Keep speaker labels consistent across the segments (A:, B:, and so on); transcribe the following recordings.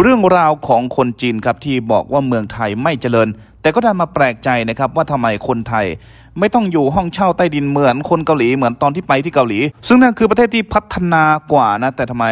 A: เรื่องราวของคนจีนครับที่บอกว่าเมืองไทยไม่เจริญ แต่ก็ได้มาแปลกใจนะครับว่าทำไมคนไทย ไม่ต้องอยู่ห้องเช่าใต้ดินเหมือน คนเกาหลีเหมือนตอนที่ไปที่เกาหลี ซึ่งนั่นคือประเทศที่พัฒนากว่านะ แต่ทำไม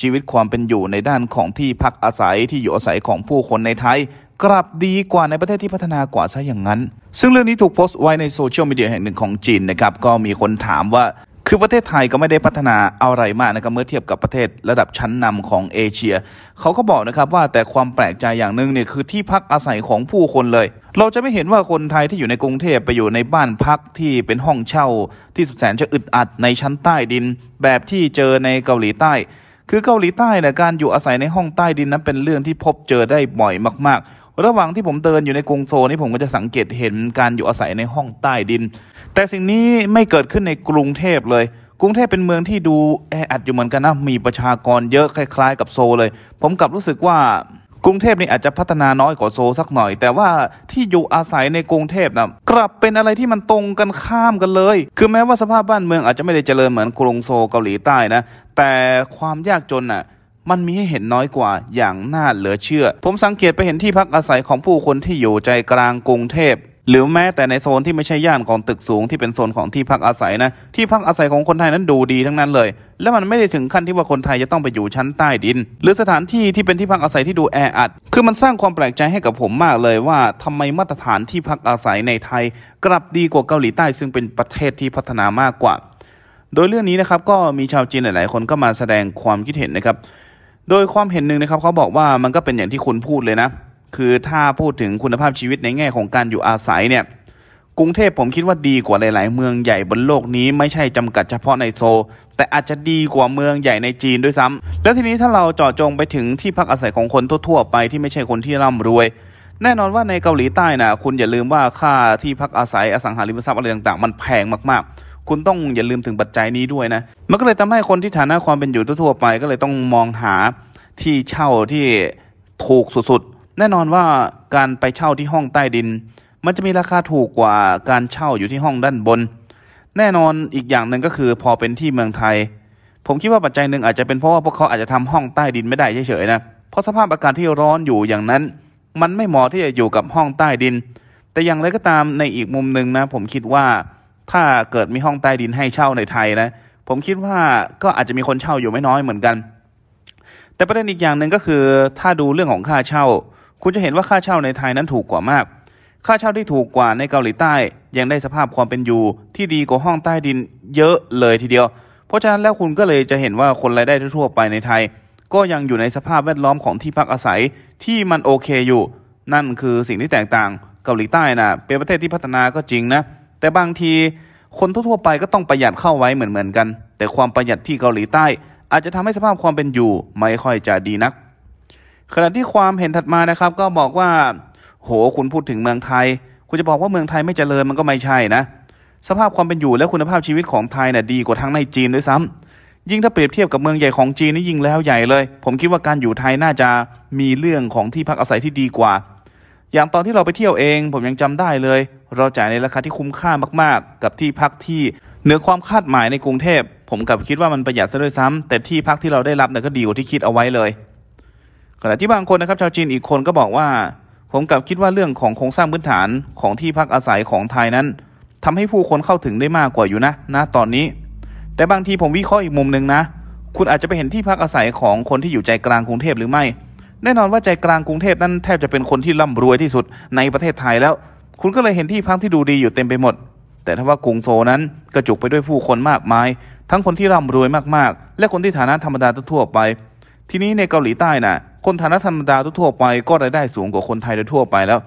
A: ชีวิตความเป็นอยู่ในด้านของที่พักอาศัยที่อยู่อาศัยของผู้คนในไทย กลับดีกว่าในประเทศที่พัฒนากว่าซะอย่างนั้น ซึ่งเรื่องนี้ถูกโพสต์ไว้ในโซเชียลมีเดียแห่งหนึ่งของจีนนะครับก็มีคนถามว่าคือประเทศไทยก็ไม่ได้พัฒนาอะไรมากนะครับเมื่อเทียบกับประเทศระดับชั้นนำของเอเชีย เขาก็บอกนะครับว่าแต่ความแปลกใจอย่างหนึ่งเนี่ยคือที่พักอาศัยของผู้คนเลย เราจะไม่เห็นว่าคนไทยที่อยู่ในกรุงเทพไปอยู่ในบ้านพักที่เป็นห้องเช่า ที่สุดแสนจะอึดอัดในชั้นใต้ดิน แบบที่เจอในเกาหลีใต้ คือเกาหลีใต้เนี่ยการอยู่อาศัยในห้องใต้ดินนั้นเป็นเรื่องที่พบเจอได้บ่อยมากๆระหว่างที่ผมเดินอยู่ในกรุงโซนี่ผมก็จะสังเกตเห็นการอยู่อาศัยในห้องใต้ดิน แต่สิ่งนี้ไม่เกิดขึ้นในกรุงเทพเลย กรุงเทพเป็นเมืองที่ดู แออัดอยู่เหมือนกันนะมีประชากรเยอะคล้ายๆ กับโซเลย ผมกลับรู้สึกว่ากรุงเทพนี่อาจจะพัฒนาน้อยกว่าโซสักหน่อย แต่ว่าที่อยู่อาศัยในกรุงเทพนะกลับเป็นอะไรที่มันตรงกันข้ามกันเลย คือแม้ว่าสภาพบ้านเมืองอาจจะไม่ได้เจริญเหมือนกรุงโซเกาหลีใต้นะแต่ความยากจนน่ะมันมีให้เห็นน้อยกว่าอย่างน่าเหลือเชื่อ ผมสังเกตไปเห็นที่พักอาศัยของผู้คนที่อยู่ใจกลางกรุงเทพ หรือแม้แต่ในโซนที่ไม่ใช่ย่านของตึกสูงที่เป็นโซนของที่พักอาศัยนะ ที่พักอาศัยของคนไทยนั้นดูดีทั้งนั้นเลย และมันไม่ได้ถึงขั้นที่ว่าคนไทยจะต้องไปอยู่ชั้นใต้ดิน หรือสถานที่ที่เป็นที่พักอาศัยที่ดูแออัด คือมันสร้างความแปลกใจให้กับผมมากเลยว่าทำไมมาตรฐานที่พักอาศัยในไทย กลับดีกว่าเกาหลีใต้ซึ่งเป็นประเทศที่พัฒนามากกว่า โดยเรื่องนี้นะครับ ก็มีชาวจีนหลายๆ คนก็มาแสดงความคิดเห็นนะครับโดยความเห็นหนึ่งนะครับเขาบอกว่ามันก็เป็นอย่างที่คุณพูดเลยนะ คือถ้าพูดถึงคุณภาพชีวิตในแง่ของการอยู่อาศัยเนี่ยกรุงเทพผมคิดว่าดีกว่าหลาย ๆ เมืองใหญ่บนโลกนี้ ไม่ใช่จำกัดเฉพาะในโซ แต่อาจจะดีกว่าเมืองใหญ่ในจีนด้วยซ้ำ แล้วทีนี้ถ้าเราเจาะจงไปถึงที่พักอาศัยของคนทั่ว ๆ ไปที่ไม่ใช่คนที่ร่ำรวย แน่นอนว่าในเกาหลีใต้นะคุณอย่าลืมว่าค่าที่พักอาศัยอสังหาริมทรัพย์อะไรต่าง ๆ มันแพงมากๆคุณต้องอย่าลืมถึงปัจจัยนี้ด้วยนะ มันก็เลยทำให้คนที่ฐานะความเป็นอยู่ทั่วไป ก็เลยต้องมองหาที่เช่าที่ถูกสุดๆ แน่นอนว่าการไปเช่าที่ห้องใต้ดิน มันจะมีราคาถูกกว่าการเช่าอยู่ที่ห้องด้านบน แน่นอนอีกอย่างหนึ่งก็คือพอเป็นที่เมืองไทย ผมคิดว่าปัจจัยหนึ่งอาจจะเป็นเพราะว่าพวกเขาอาจจะทำห้องใต้ดินไม่ได้เฉยๆนะ เพราะสภาพอากาศที่ร้อนอยู่อย่างนั้น มันไม่เหมาะที่จะอยู่กับห้องใต้ดิน แต่อย่างไรก็ตามในอีกมุมหนึ่งนะ ผมคิดว่าถ้าเกิดมีห้องใต้ดินให้เช่าในไทยนะ ผมคิดว่าก็อาจจะมีคนเช่าอยู่ไม่น้อยเหมือนกัน แต่ประเด็นอีกอย่างหนึ่งก็คือถ้าดูเรื่องของค่าเช่า คุณจะเห็นว่าค่าเช่าในไทยนั้นถูกกว่ามาก ค่าเช่าที่ถูกกว่าในเกาหลีใต้ยังได้สภาพความเป็นอยู่ ที่ดีกว่าห้องใต้ดินเยอะเลยทีเดียว เพราะฉะนั้นแล้วคุณก็เลยจะเห็นว่าคนรายได้ทั่วไปในไทย ก็ยังอยู่ในสภาพแวดล้อมของที่พักอาศัยที่มันโอเคอยู่ นั่นคือสิ่งที่แตกต่างเกาหลีใต้นะเป็นประเทศที่พัฒนาก็จริงนะแต่บางทีคนทั่วๆไปก็ต้องประหยัดเข้าไว้เหมือนๆกัน แต่ความประหยัดที่เกาหลีใต้ อาจจะทำให้สภาพความเป็นอยู่ไม่ค่อยจะดีนัก ขณะที่ความเห็นถัดมานะครับก็บอกว่า โหคุณพูดถึงเมืองไทย คุณจะบอกว่าเมืองไทยไม่เจริญมันก็ไม่ใช่นะ สภาพความเป็นอยู่และคุณภาพชีวิตของไทยเนี่ยดีกว่าทั้งในจีนด้วยซ้ำ ยิ่งถ้าเปรียบเทียบกับเมืองใหญ่ของจีนนี่ยิ่งแล้วใหญ่เลย ผมคิดว่าการอยู่ไทยน่าจะมีเรื่องของที่พักอาศัยที่ดีกว่าอย่างตอนที่เราไปเที่ยวเองผมยังจำได้เลย เราจ่ายในราคาที่คุ้มค่ามากๆกับที่พักที่เหนือความคาดหมายในกรุงเทพผมกลับคิดว่ามันประหยัดซะด้วยซ้ำ แต่ที่พักที่เราได้รับเนี่ยก็ดีกว่าที่คิดเอาไว้เลยขณะที่บางคนนะครับชาวจีนอีกคนก็บอกว่า ผมกลับคิดว่าเรื่องของโครงสร้างพื้นฐานของที่พักอาศัยของไทยนั้น ทำให้ผู้คนเข้าถึงได้มากกว่าอยู่นะนะตอนนี้ แต่บางทีผมวิเคราะห์อีกมุมหนึ่งนะ คุณอาจจะไปเห็นที่พักอาศัยของคนที่อยู่ใจกลางกรุงเทพหรือไม่แน่นอนว่าใจกลางกรุงเทพนั้นแทบจะเป็นคนที่ร่ำรวยที่สุดในประเทศไทยแล้ว คุณก็เลยเห็นที่พักที่ดูดีอยู่เต็มไปหมด แต่ถ้าว่ากรุงโซนั้นกระจุกไปด้วยผู้คนมากมาย ทั้งคนที่ร่ำรวยมากๆ และคนที่ฐานะธรรมดาทั่วไป ทีนี้ในเกาหลีใต้นะ่ะคนฐานะธรรมดาทั่วไป ก็รายได้สูงกว่าคนไทยโดยทั่วไปแล้ว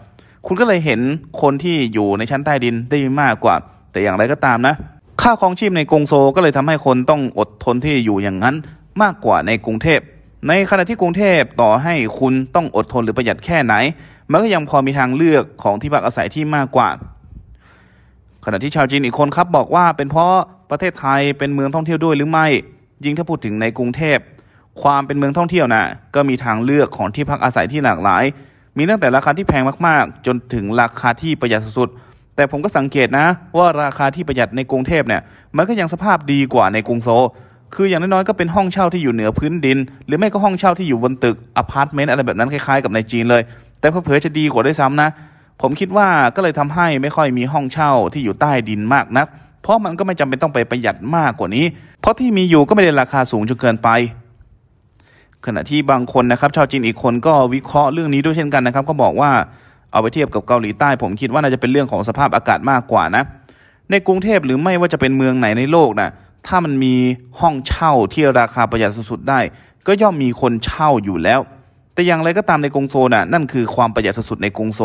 A: คุณก็เลยเห็นคนที่อยู่ในชั้นใต้ดินได้มากกว่าแต่อย่างไรก็ตามนะค่าครองชีพในกรุงโซก็เลยทำให้คนต้องอดทนที่อยู่อย่างนั้นมากกว่าในกรุงเทพในขณะที่กรุงเทพต่อให้คุณต้องอดทนหรือประหยัดแค่ไหนมันก็ยังพอมีทางเลือกของที่พักอาศัยที่มากกว่า ขณะที่ชาวจีนอีกคนครับ บอกว่า เป็นเพราะประเทศไทยเป็นเมืองท่องเที่ยวด้วยหรือไม่ ยิ่งถ้าพูดถึงในกรุงเทพความเป็นเมืองท่องเที่ยวนะ่ะก็มีทางเลือกของที่พักอาศัยที่หลากหลาย มีตั้งแต่ราคาที่แพงมากๆ จนถึงราคาที่ประหยัดสุดๆแต่ผมก็สังเกตนะ ว่าราคาที่ประหยัดในกรุงเทพเนี่ยมันก็ยังสภาพดีกว่าในกรุงโซคืออย่างน้อยๆก็เป็นห้องเช่าที่อยู่เหนือพื้นดิน หรือไม่ก็ห้องเช่าที่อยู่บนตึกอพาร์ตเมนต์อะไรแบบนั้นคล้ายๆ กับในจีนเลย แต่เผลอๆจะดีกว่าด้วยซ้ำนะ ผมคิดว่าก็เลยทำให้ไม่ค่อยมีห้องเช่าที่อยู่ใต้ดินมากนักเพราะมันก็ไม่จำเป็นต้องไปประหยัดมากกว่านี้ เพราะที่มีอยู่ก็ไม่ได้ราคาสูงจนเกินไป ขณะที่บางคนนะครับชาวจีนอีกคนก็วิเคราะห์เรื่องนี้ด้วยเช่นกันนะครับ ก็บอกว่าเอาไปเทียบกับเกาหลีใต้ผมคิดว่าน่าจะเป็นเรื่องของสภาพอากาศมากกว่านะในกรุงเทพหรือไม่ว่าจะเป็นเมืองไหนในโลกนะ่ะถ้ามันมีห้องเช่าที่ราคาประหยัดสุดๆได้ก็ย่อมมีคนเช่าอยู่แล้ว แต่อย่างไรก็ตามในกรุงโซน่ะนั่นคือความประหยัดสุดๆในกรุงโซ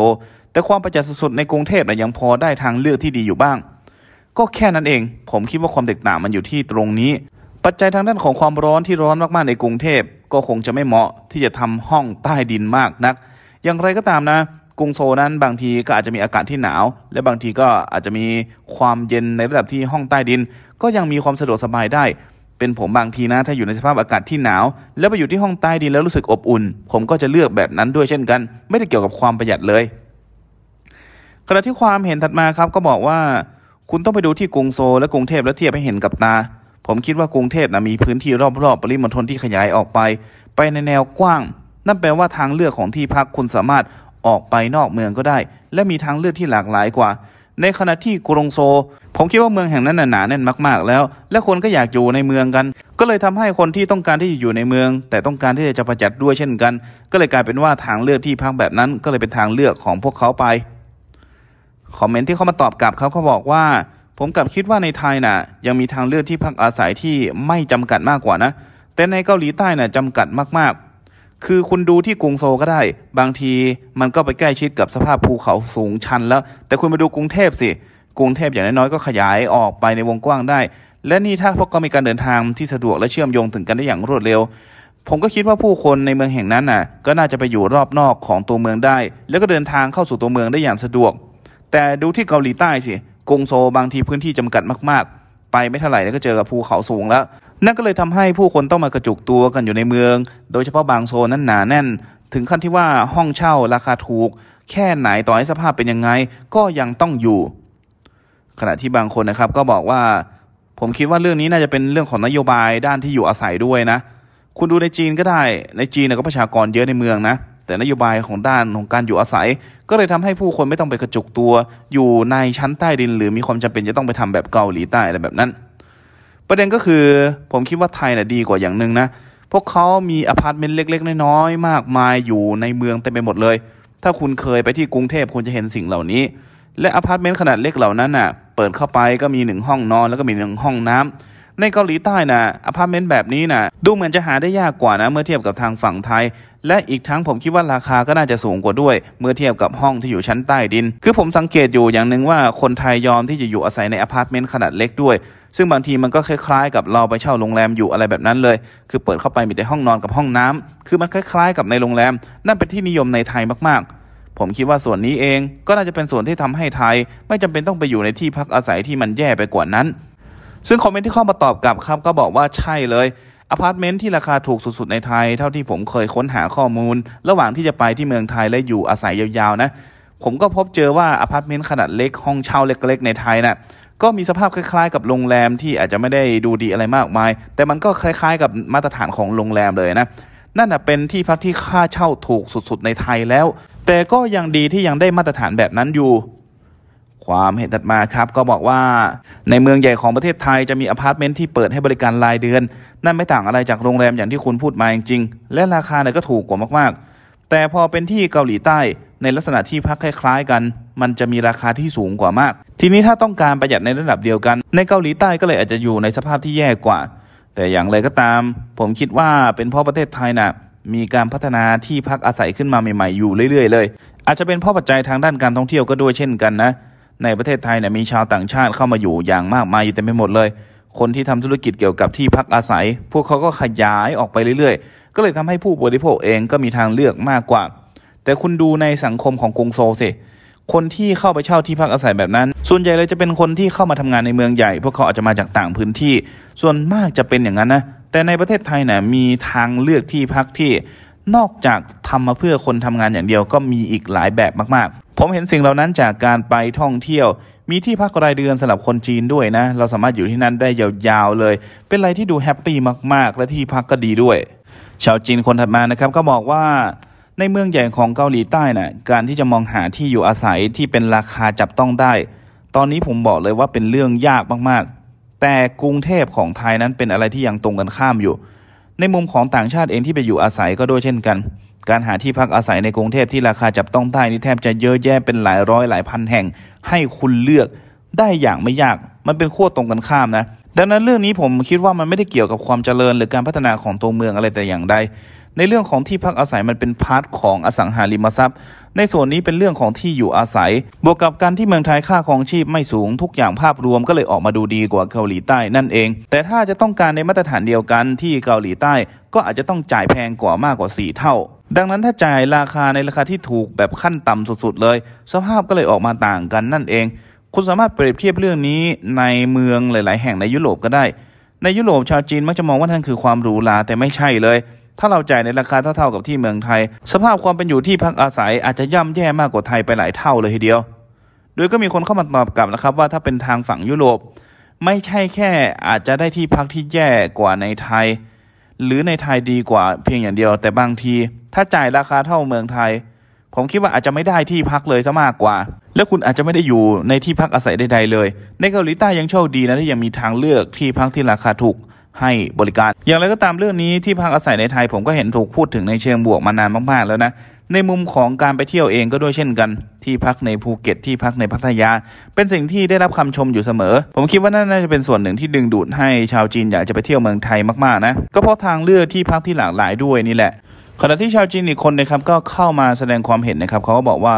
A: แต่ความประหยัดสุดๆในกรุงเทพนะ่ะยังพอได้ทางเลือกที่ดีอยู่บ้าง ก็แค่นั้นเอง ผมคิดว่าความแตกต่างมันอยู่ที่ตรงนี้ ปัจจัยทางด้านของความร้อนที่ร้อนมากๆในกรุงเทพก็คงจะไม่เหมาะที่จะทำห้องใต้ดินมากนัก อย่างไรก็ตามนะกรุงโซ นั้นบางทีก็อาจจะมีอากาศที่หนาว และบางทีก็อาจจะมีความเย็นในระดับที่ห้องใต้ดิน ก็ยังมีความสะดวกสบายได้ เป็นผมบางทีนะ ถ้าอยู่ในสภาพอากาศที่หนาว แล้วไปอยู่ที่ห้องใต้ดินแล้วรู้สึกอบอุ่น ผมก็จะเลือกแบบนั้นด้วยเช่นกัน ไม่ได้เกี่ยวกับความประหยัดเลย ขณะที่ความเห็นถัดมาครับ ก็บอกว่า คุณต้องไปดูที่กรุงโซ และกรุงเทพแล้วเทียบให้เห็นกับตาผมคิดว่ากรุงเทพนะมีพื้นที่รอบๆปริมณฑลที่ขยายออกไป ไปในแนวกว้าง นั่นแปลว่าทางเลือกของที่พักคุณสามารถออกไปนอกเมืองก็ได้และมีทางเลือกที่หลากหลายกว่า ในขณะที่กรุงโซ ผมคิดว่าเมืองแห่งนั้นหนาแน่นมาก ๆ แล้ว และคนก็อยากอยู่ในเมืองกัน ก็เลยทำให้คนที่ต้องการที่จะอยู่ในเมือง แต่ต้องการที่จะประจัดด้วยเช่นกัน ก็เลยกลายเป็นว่าทางเลือกที่พักแบบนั้นก็เลยเป็นทางเลือกของพวกเขาไปคอมเมนต์ที่เขามาตอบกลับเขาเขาบอกว่า ผมกลับคิดว่าในไทยนะ่ะ ยังมีทางเลือกที่พักอาศัยที่ไม่จำกัดมากกว่านะ แต่ในเกาหลีใต้นะ่ะจำกัดมากๆคือคุณดูที่กรุงโซก็ได้ บางทีมันก็ไปใกล้ชิดกับสภาพภูเขาสูงชันแล้วแต่คุณมาดูกรุงเทพสิ กรุงเทพอย่างน้อยๆก็ขยายออกไปในวงกว้างได้ และนี่ถ้าพวกก็มีการเดินทางที่สะดวกและเชื่อมโยงถึงกันได้อย่างรวดเร็ว ผมก็คิดว่าผู้คนในเมืองแห่งนั้นน่ะ ก็น่าจะไปอยู่รอบนอกของตัวเมืองได้ แล้วก็เดินทางเข้าสู่ตัวเมืองได้อย่างสะดวก แต่ดูที่เกาหลีใต้สิกรุงโซบางทีพื้นที่จำกัดมาก ๆ ไปไม่เท่าไหร่ก็เจอกับภูเขาสูงแล้วนั่นก็เลยทำให้ผู้คนต้องมากระจุกตัวกันอยู่ในเมือง โดยเฉพาะบางโซนนั้นหนาแน่น ถึงขั้นที่ว่าห้องเช่าราคาถูก แค่ไหนต่อให้สภาพเป็นยังไง ก็ยังต้องอยู่ ขณะที่บางคนนะครับก็บอกว่า ผมคิดว่าเรื่องนี้น่าจะเป็นเรื่องของนโยบายด้านที่อยู่อาศัยด้วยนะ คุณดูในจีนก็ได้ ในจีนก็ประชากรเยอะในเมืองนะแต่นโยบายของด้านของการอยู่อาศัย ก็เลยทำให้ผู้คนไม่ต้องไปกระจุกตัว อยู่ในชั้นใต้ดิน หรือมีความจำเป็นจะต้องไปทำแบบเกาหลีใต้อะไรแบบนั้นประเด็นก็คือผมคิดว่าไทยน่ยดีกว่าอย่างหนึ่งนะ พวกเขามีอพาร์ตเมนต์เล็กๆน้อยๆมากมายอยู่ในเมืองเต็มไปหมดเลย ถ้าคุณเคยไปที่กรุงเทพคุณจะเห็นสิ่งเหล่านี้ และอพาร์ตเมนต์ขนาดเล็กเหล่านั้นน่ะเปิดเข้าไปก็มีหนึ่งห้องนอน แล้วก็มีหนึ่งห้องน้ำในเกาหลีใต้นะอพาร์ตเมนต์แบบนี้นะดูเหมือนจะหาได้ยากกว่านะ เมื่อเทียบกับทางฝั่งไทย และอีกทั้งผมคิดว่าราคาก็น่าจะสูงกว่าด้วย เมื่อเทียบกับห้องที่อยู่ชั้นใต้ดิน คือผมสังเกตอยู่อย่างหนึ่งว่าคนไทยยอมที่จะอยู่อาศัยในอพาร์ตเมนต์ขนาดเล็กด้วย ซึ่งบางทีมันก็คล้าย ๆ กับเราไปเช่าโรงแรมอยู่อะไรแบบนั้นเลย คือเปิดเข้าไปมีแต่ห้องนอนกับห้องน้ำ คือมันคล้ายๆกับในโรงแรม นั่นเป็นที่นิยมในไทยมากๆ ผมคิดว่าส่วนนี้เอง ก็น่าจะเป็นส่วนที่ทำให้ไทย ไม่จำเป็นต้องไปอยู่ในที่พักอาศัยที่มันแย่ไปกว่านั้นซึ่งคอมเมนต์ที่เข้ามาตอบกลับครับ ก็บอกว่าใช่เลยอพาร์ตเมนต์ที่ราคาถูกสุดๆในไทยเท่าที่ผมเคยค้นหาข้อมูล ระหว่างที่จะไปที่เมืองไทยและอยู่อาศัยยาว ๆนะผมก็พบเจอว่าอพาร์ตเมนต์ขนาดเล็กห้องเช่าเล็ก ๆ ในไทยนะ่ะก็มีสภาพคล้าย ๆ กับโรงแรมที่อาจจะไม่ได้ดูดีอะไรมากมาย แต่มันก็คล้าย ๆ กับมาตรฐานของโรงแรมเลยนะ นั่นเป็นที่พักที่ค่าเช่าถูกสุดๆในไทยแล้ว แต่ก็ยังดีที่ยังได้มาตรฐานแบบนั้นอยู่ความเห็นถัดมาครับก็บอกว่าในเมืองใหญ่ของประเทศไทยจะมีอพาร์ตเมนต์ที่เปิดให้บริการรายเดือน นั่นไม่ต่างอะไรจากโรงแรมอย่างที่คุณพูดมาจริงๆและราคาเนี่ยก็ถูกกว่ามากๆ แต่พอเป็นที่เกาหลีใต้ในลักษณะที่พักคล้ายๆกัน มันจะมีราคาที่สูงกว่ามาก ทีนี้ถ้าต้องการประหยัดในระดับเดียวกัน ในเกาหลีใต้ก็เลยอาจจะอยู่ในสภาพที่แย่กว่า แต่อย่างไรก็ตาม ผมคิดว่าเป็นเพราะประเทศไทยนะ่ะมีการพัฒนาที่พักอาศัยขึ้นมาใหม่ๆอยู่เรื่อยๆเลยอาจจะเป็นเพราะปัจจัยทางด้านการท่องเที่ยวก็ด้วยเช่นกันนะในประเทศไทยเนี่ยมีชาวต่างชาติเข้ามาอยู่อย่างมากมายอยู่เต็มไปหมดเลย คนที่ทำธุรกิจเกี่ยวกับที่พักอาศัยพวกเขาก็ขยายออกไปเรื่อยๆ ก็เลยทำให้ผู้บริโภคเองก็มีทางเลือกมากกว่า แต่คุณดูในสังคมของกรุงโซสิคนที่เข้าไปเช่าที่พักอาศัยแบบนั้น ส่วนใหญ่เลยจะเป็นคนที่เข้ามาทำงานในเมืองใหญ่พวกเขาอาจจะมาจากต่างพื้นที่ ส่วนมากจะเป็นอย่างนั้นนะแต่ในประเทศไทยนะ่ยมีทางเลือกที่พักที่นอกจากทำมาเพื่อคนทำงานอย่างเดียวก็มีอีกหลายแบบมากผมเห็นสิ่งเหล่านั้นจากการไปท่องเที่ยว มีที่พักรายเดือนสำหรับคนจีนด้วยนะ เราสามารถอยู่ที่นั่นได้ยาวๆเลย เป็นอะไรที่ดูแฮปปี้มากๆ และที่พักก็ดีด้วยชาวจีนคนถัดมานะครับก็บอกว่า ในเมืองใหญ่ของเกาหลีใต้นะ่ะการที่จะมองหาที่อยู่อาศัยที่เป็นราคาจับต้องได้ ตอนนี้ผมบอกเลยว่าเป็นเรื่องยากมาก ๆ แต่กรุงเทพของไทยนั้นเป็นอะไรที่ยังตรงกันข้ามอยู่ ในมุมของต่างชาติเองที่ไปอยู่อาศัยก็ด้วยเช่นกันการหาที่พักอาศัยในกรุงเทพที่ราคาจับต้องได้นี่แทบจะเยอะแยะเป็นหลายร้อยหลายพันแห่ง ให้คุณเลือก ได้อย่างไม่ยาก มันเป็นขั้วตรงกันข้ามนะ ดังนั้นเรื่องนี้ผมคิดว่ามันไม่ได้เกี่ยวกับความเจริญหรือการพัฒนาของตัวเมืองอะไรแต่อย่างใด ในเรื่องของที่พักอาศัยมันเป็นพาร์ทของอสังหาริมทรัพย์ ในส่วนนี้เป็นเรื่องของที่อยู่อาศัย บวกกับการที่เมืองไทยค่าครองชีพไม่สูง ทุกอย่างภาพรวมก็เลยออกมาดูดีกว่าเกาหลีใต้นั่นเอง แต่ถ้าจะต้องการในมาตรฐานเดียวกันที่เกาหลีใต้ก็อาจจะต้องจ่ายแพงกว่ามากกว่า4เท่าดังนั้นถ้าจ่ายราคาในราคาที่ถูกแบบขั้นต่ำสุดๆเลย สภาพก็เลยออกมาต่างกันนั่นเอง คุณสามารถเปรียบเทียบเรื่องนี้ในเมืองหลายๆแห่งในยุโรปก็ได้ ในยุโรปชาวจีนมักจะมองว่านั่นคือความหรูหราแต่ไม่ใช่เลย ถ้าเราจ่ายในราคาเท่าๆกับที่เมืองไทย สภาพความเป็นอยู่ที่พักอาศัยอาจจะย่ำแย่มากกว่าไทยไปหลายเท่าเลยทีเดียว โดยก็มีคนเข้ามาตอบกลับนะครับว่าถ้าเป็นทางฝั่งยุโรป ไม่ใช่แค่อาจจะได้ที่พักที่แย่กว่าในไทย หรือในไทยดีกว่าเพียงอย่างเดียวแต่บางทีถ้าจ่ายราคาเท่าเมืองไทย ผมคิดว่าอาจจะไม่ได้ที่พักเลยซะมากกว่า แล้วคุณอาจจะไม่ได้อยู่ในที่พักอาศัยใดๆ เลย ในเกาหลีใต้ยังโชคดีนะที่ยังมีทางเลือกที่พักที่ราคาถูก ให้บริการ อย่างไรก็ตามเรื่องนี้ที่พักอาศัยในไทย ผมก็เห็นถูกพูดถึงในเชิงบวกมานานมากๆแล้วนะในมุมของการไปเที่ยวเองก็ด้วยเช่นกัน ที่พักในภูเก็ตที่พักในพัทยา เป็นสิ่งที่ได้รับคำชมอยู่เสมอ ผมคิดว่าน่าจะเป็นส่วนหนึ่งที่ดึงดูดให้ชาวจีนอยากจะไปเที่ยวเมืองไทยมากๆนะก็เพราะทางเลือกที่พักที่หลากหลายด้วยนี่แหละขณะที่ชาวจีนอีกคนนะครับก็เข้ามาแสดงความเห็นนะครับเขาก็บอกว่า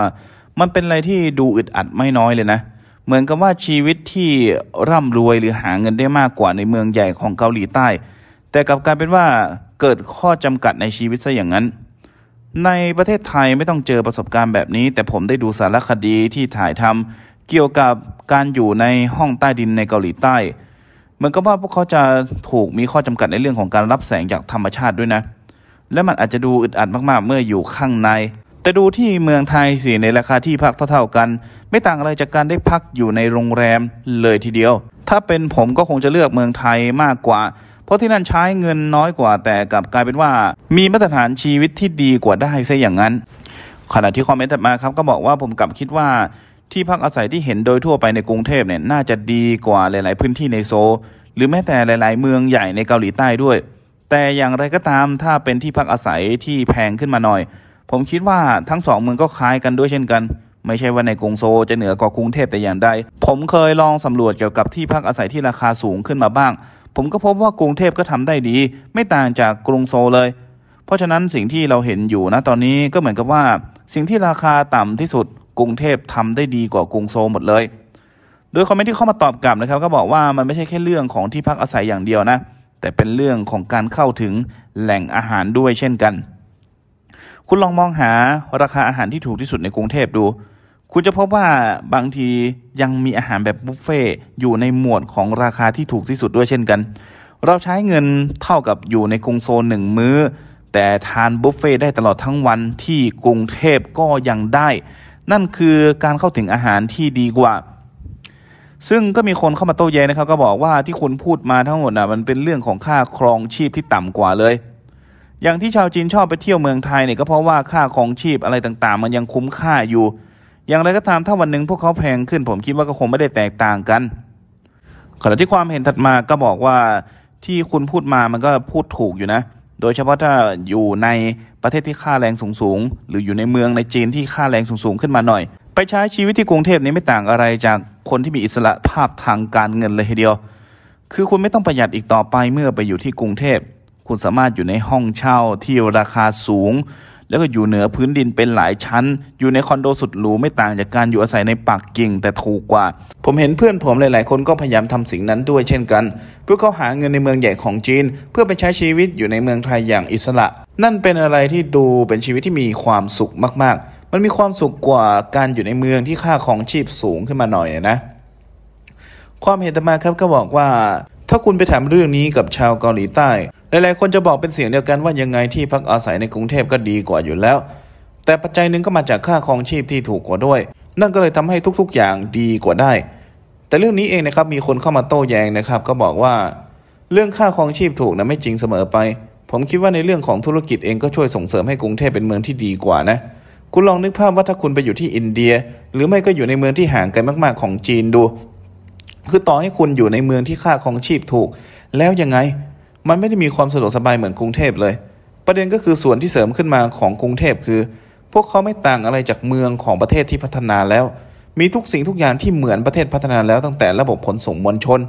A: มันเป็นอะไรที่ดูอึดอัดไม่น้อยเลยนะเหมือนกับว่าชีวิตที่ร่ำรวยหรือหาเงินได้มากกว่าในเมืองใหญ่ของเกาหลีใต้ แต่กลับกลายเป็นว่าเกิดข้อจำกัดในชีวิตซะอย่างนั้น ในประเทศไทยไม่ต้องเจอประสบการณ์แบบนี้ แต่ผมได้ดูสารคดีที่ถ่ายทำเกี่ยวกับการอยู่ในห้องใต้ดินในเกาหลีใต้ เหมือนกับว่าพวกเขาจะถูกมีข้อจำกัดในเรื่องของการรับแสงจากธรรมชาติด้วยนะเและมันอาจจะดูอึดอัดมากๆเมื่ออยู่ข้างใน แต่ดูที่เมืองไทยสิในราคาที่พักเท่าๆกัน ไม่ต่างอะไรจากการได้พักอยู่ในโรงแรม เลยทีเดียว ถ้าเป็นผมก็คงจะเลือกเมืองไทยมากกว่า เพราะที่นั่นใช้เงินน้อยกว่าแต่กลับกลายเป็นว่ามีมาตรฐานชีวิตที่ดีกว่าได้ซะอย่างนั้น ขณะที่คอมเมนต์มาครับก็บอกว่าผมกลับคิดว่า ที่พักอาศัยที่เห็นโดยทั่วไปในกรุงเทพเนี่ยน่าจะดีกว่าหลาย ๆพื้นที่ในโซ หรือแม้แต่หลาย ๆเมืองใหญ่ในเกาหลีใต้ด้วยแต่อย่างไรก็ตามถ้าเป็นที่พักอาศัยที่แพงขึ้นมาหน่อย ผมคิดว่าทั้งสองเมืองก็คล้ายกันด้วยเช่นกันไม่ใช่ว่าในกรุงโซจะเหนือกว่ากรุงเทพแต่อย่างใดผมเคยลองสำรวจเกี่ยวกับที่พักอาศัยที่ราคาสูงขึ้นมาบ้าง ผมก็พบว่ากรุงเทพก็ทำได้ดี ไม่ต่างจากกรุงโซเลย เพราะฉะนั้นสิ่งที่เราเห็นอยู่นะตอนนี้ก็เหมือนกับว่าสิ่งที่ราคาต่ำที่สุดกรุงเทพทำได้ดีกว่ากรุงโซหมดเลยโดยคอมเมนต์ที่เข้ามาตอบกลับนะครับก็บอกว่ามันไม่ใช่แค่เรื่องของที่พักอาศัยอย่างเดียวนะแต่เป็นเรื่องของการเข้าถึงแหล่งอาหารด้วยเช่นกัน คุณลองมองหาราคาอาหารที่ถูกที่สุดในกรุงเทพดู คุณจะพบว่าบางทียังมีอาหารแบบบุฟเฟ่อยู่ในหมวดของราคาที่ถูกที่สุดด้วยเช่นกัน เราใช้เงินเท่ากับอยู่ในกรุงโซนหนึ่งมื้อแต่ทานบุฟเฟ่ได้ตลอดทั้งวันที่กรุงเทพก็ยังได้ นั่นคือการเข้าถึงอาหารที่ดีกว่าซึ่งก็มีคนเข้ามาโต้แย้งนะครับก็บอกว่าที่คุณพูดมาทั้งหมดนะมันเป็นเรื่องของค่าครองชีพที่ต่ำกว่าเลย อย่างที่ชาวจีนชอบไปเที่ยวเมืองไทยเนี่ยก็เพราะว่าค่าครองชีพอะไรต่างๆ มันยังคุ้มค่าอยู่ อย่างไรก็ตามถ้าวันหนึ่งพวกเขาแพงขึ้นผมคิดว่าก็คงไม่ได้แตกต่างกัน ขณะที่ความเห็นถัดมาก็บอกว่าที่คุณพูดมามันก็พูดถูกอยู่นะ โดยเฉพาะถ้าอยู่ในประเทศที่ค่าแรงสูงๆหรืออยู่ในเมืองในจีนที่ค่าแรงสูงๆขึ้นมาหน่อยไปใช้ชีวิตที่กรุงเทพนี้ไม่ต่างอะไรจากคนที่มีอิสระภาพทางการเงินเลยทีเดียว คือคุณไม่ต้องประหยัดอีกต่อไปเมื่อไปอยู่ที่กรุงเทพ คุณสามารถอยู่ในห้องเช่าที่ราคาสูง แล้วก็อยู่เหนือพื้นดินเป็นหลายชั้น อยู่ในคอนโดสุดหรูไม่ต่างจากการอยู่อาศัยในปักกิ่งแต่ถูกกว่า ผมเห็นเพื่อนผมหลายๆคนก็พยายามทำสิ่งนั้นด้วยเช่นกัน เพื่อเขาหาเงินในเมืองใหญ่ของจีน เพื่อไปใช้ชีวิตอยู่ในเมืองไทยอย่างอิสระ นั่นเป็นอะไรที่ดูเป็นชีวิตที่มีความสุขมากๆมันมีความสุขกว่าการอยู่ในเมืองที่ค่าของชีพสูงขึ้นมาหน่อยนะ ความเห็นตมาครับก็บอกว่า ถ้าคุณไปถามเรื่องนี้กับชาวเกาหลีใต้ หลายๆคนจะบอกเป็นเสียงเดียวกันว่ายังไงที่พักอาศัยในกรุงเทพก็ดีกว่าอยู่แล้ว แต่ปัจจัยหนึ่งก็มาจากค่าของชีพที่ถูกกว่าด้วย นั่นก็เลยทำให้ทุกๆอย่างดีกว่าได้ แต่เรื่องนี้เองนะครับมีคนเข้ามาโต้แย้งนะครับก็บอกว่า เรื่องค่าของชีพถูกนะไม่จริงเสมอไป ผมคิดว่าในเรื่องของธุรกิจเองก็ช่วยส่งเสริมให้กรุงเทพเป็นเมืองที่ดีกว่านะคุณลองนึกภาพว่าถ้าคุณไปอยู่ที่อินเดีย หรือไม่ก็อยู่ในเมืองที่ห่างไกลมาก ๆ ของจีนดู คือต่อให้คุณอยู่ในเมืองที่ค่าของชีพถูก แล้วยังไง มันไม่ได้มีความสะดวกสบายเหมือนกรุงเทพเลย ประเด็นก็คือส่วนที่เสริมขึ้นมาของกรุงเทพคือ พวกเขาไม่ต่างอะไรจากเมืองของประเทศที่พัฒนาแล้ว มีทุกสิ่งทุกอย่างที่เหมือนประเทศพัฒนาแล้วตั้งแต่ระบบขนส่งมวลชน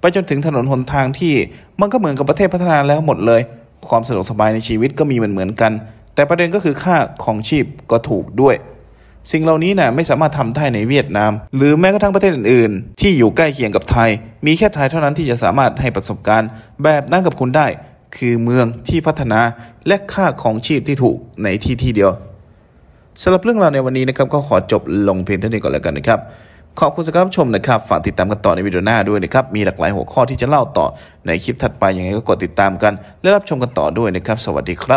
A: ไปจนถึงถนนหนทางที่มันก็เหมือนกับประเทศพัฒนาแล้วหมดเลย ความสะดวกสบายในชีวิตก็มีเหมือนเหมือนกันแต่ประเด็นก็คือค่าของชีพก็ถูกด้วย สิ่งเหล่านี้นะ่ะไม่สามารถทำได้ในเวียดนาม หรือแม้กระทั่งประเทศอื่น ๆ ที่อยู่ใกล้เคียงกับไทย มีแค่ไทยเท่านั้นที่จะสามารถให้ประสบการณ์ แบบนั้นกับคุณได้ คือเมืองที่พัฒนาและค่าของชีพที่ถูกในที่ที่เดียวสำหรับเรื่องราวในวันนี้นะครับก็ขอจบลงเพียงเท่านี้ก่อนแล้วกันนะครับ ขอบคุณสำหรับชมนะครับฝากติดตามกันต่อในวิดีโอหน้าด้วยนะครับมีหลากหลายหัวข้อที่จะเล่าต่อในคลิปถัดไปยังไงก็กดติดตามกัน และรับชมกันต่อด้วยนะครับ สวัสดีครับ